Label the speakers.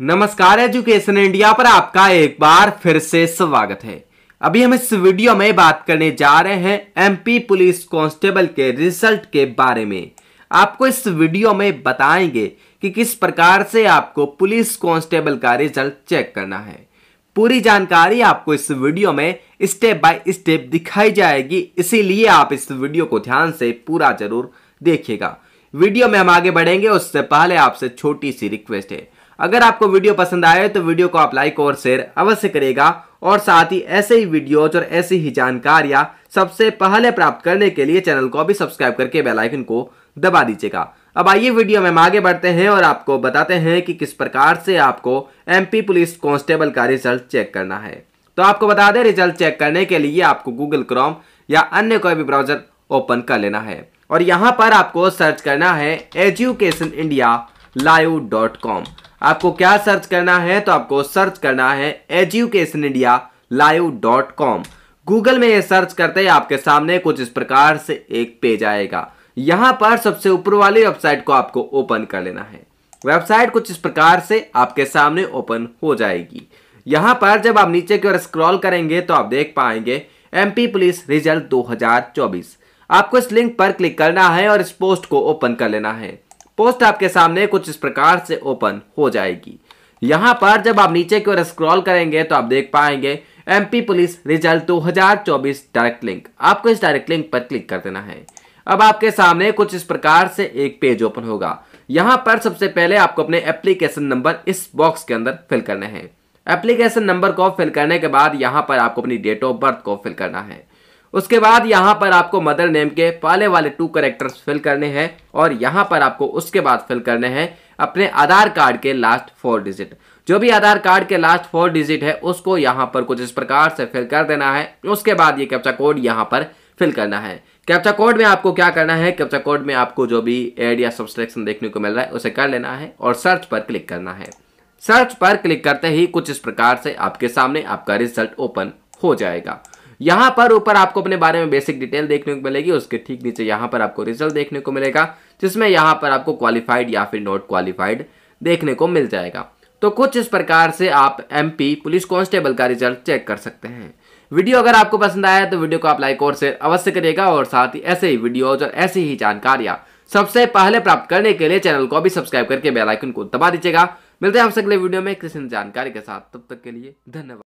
Speaker 1: नमस्कार education India पर आपका एक बार फिर से स्वागत है अभी हम इस वीडियो में बात करने जा रहे हैं एमपी पुलिस कांस्टेबल के रिजल्ट के बारे में आपको इस वीडियो में बताएंगे कि किस प्रकार से आपको पुलिस कांस्टेबल का रिजल्ट चेक करना है पूरी जानकारी आपको इस वीडियो में स्टेप बाय स्टेप दिखाई जाएगी इसीलिए आप इस वीडियो को ध्यान से पूरा जरूर देखिएगा वीडियो में हम आगे बढ़ेंगे उससे पहले आपसे छोटी सी रिक्वेस्ट है अगर आपको वीडियो पसंद आए तो वीडियो को आप लाइक और शेयर अवश्य करेगा और साथ ही ऐसे ही वीडियोज और ऐसी ही जानकारियां सबसे पहले प्राप्त करने के लिए चैनल को भी सब्सक्राइब करके बेलाइकन को दबा दीजिएगा अब आइए वीडियो में हम आगे बढ़ते हैं और आपको बताते हैं कि किस प्रकार से आपको एमपी पुलिस कांस्टेबल का रिजल्ट चेक करना है तो आपको बता दें रिजल्ट चेक करने के लिए आपको गूगल क्रोम या अन्य कोई भी ब्राउजर ओपन कर लेना है और यहाँ पर आपको सर्च करना है education India live dot com आपको क्या सर्च करना है तो आपको सर्च करना है education India live dot com Google में ये सर्च करते ही आपके सामने कुछ इस प्रकार से एक पेज आएगा यहां पर सबसे ऊपर वाली वेबसाइट को आपको ओपन कर लेना है वेबसाइट कुछ इस प्रकार से आपके सामने ओपन हो जाएगी यहां पर जब आप नीचे की ओर स्क्रॉल करेंगे तो आप देख पाएंगे एमपी पुलिस रिजल्ट 2024 आपको इस लिंक पर क्लिक करना है और इस पोस्ट को ओपन कर लेना है पोस्ट आपके सामने कुछ इस प्रकार से ओपन हो जाएगी यहाँ पर जब आप नीचे की ओर स्क्रॉल करेंगे तो आप देख पाएंगे MP police result 2024 direct link आपको इस डायरेक्ट लिंक पर क्लिक कर देना है अब आपके सामने कुछ इस प्रकार से एक पेज ओपन होगा यहाँ पर सबसे पहले आपको अपने एप्लीकेशन नंबर इस बॉक्स के अंदर फिल करने हैं एप्लीकेशन नंबर को फिल करने के बाद यहाँ पर आपको अपनी डेट ऑफ बर्थ को फिल करना है उसके बाद यहाँ पर आपको मदर नेम के पहले वाले टू करेक्टर्स फिल करने हैं और यहाँ पर आपको उसके बाद फिल करने हैं अपने आधार कार्ड के लास्ट फोर डिजिट जो भी आधार कार्ड के लास्ट फोर डिजिट है उसको यहाँ पर कुछ इस प्रकार से फिल कर देना है उसके बाद ये कैप्चा कोड यहाँ पर फिल करना है कैप्चा कोड में आपको क्या करना है कैप्चा कोड में आपको जो भी एड या सब्सक्रिप्शन देखने को मिल रहा है उसे कर लेना है और सर्च पर क्लिक करना है सर्च पर क्लिक करते ही कुछ इस प्रकार से आपके सामने आपका रिजल्ट ओपन हो जाएगा यहाँ पर ऊपर आपको अपने बारे में बेसिक डिटेल देखने को मिलेगी उसके ठीक नीचे यहाँ पर आपको रिजल्ट देखने को मिलेगा जिसमें यहाँ पर आपको क्वालिफाइड या फिर नॉट क्वालिफाइड देखने को मिल जाएगा तो कुछ इस प्रकार से आप एम पुलिस कॉन्स्टेबल का रिजल्ट चेक कर सकते हैं वीडियो अगर आपको पसंद आया तो वीडियो को आप लाइक और शेयर अवश्य करिएगा और साथ ही ऐसे ही वीडियोज और ऐसी ही जानकारियां सबसे पहले प्राप्त करने के लिए चैनल को भी सब्सक्राइब करके बेलाइकन को दबा दीजिएगा मिलते हैं आपसे अगले वीडियो में किसी जानकारी के साथ तब तक के लिए धन्यवाद